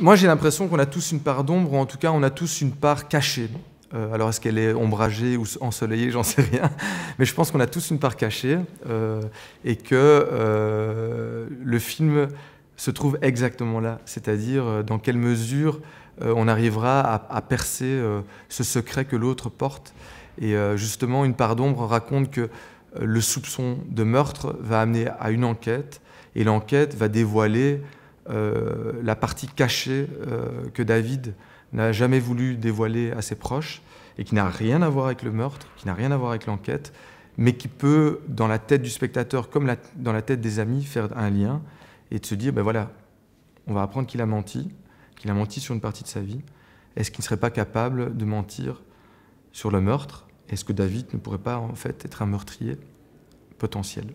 Moi, j'ai l'impression qu'on a tous une part d'ombre, ou en tout cas, on a tous une part cachée. Euh, alors, est-ce qu'elle est ombragée ou ensoleillée J'en sais rien. Mais je pense qu'on a tous une part cachée euh, et que euh, le film se trouve exactement là, c'est-à-dire dans quelle mesure on arrivera à, à percer ce secret que l'autre porte. Et justement, une part d'ombre raconte que le soupçon de meurtre va amener à une enquête et l'enquête va dévoiler euh, la partie cachée euh, que David n'a jamais voulu dévoiler à ses proches et qui n'a rien à voir avec le meurtre, qui n'a rien à voir avec l'enquête, mais qui peut, dans la tête du spectateur comme dans la tête des amis, faire un lien et de se dire, ben voilà, on va apprendre qu'il a menti, qu'il a menti sur une partie de sa vie. Est-ce qu'il ne serait pas capable de mentir sur le meurtre Est-ce que David ne pourrait pas en fait être un meurtrier potentiel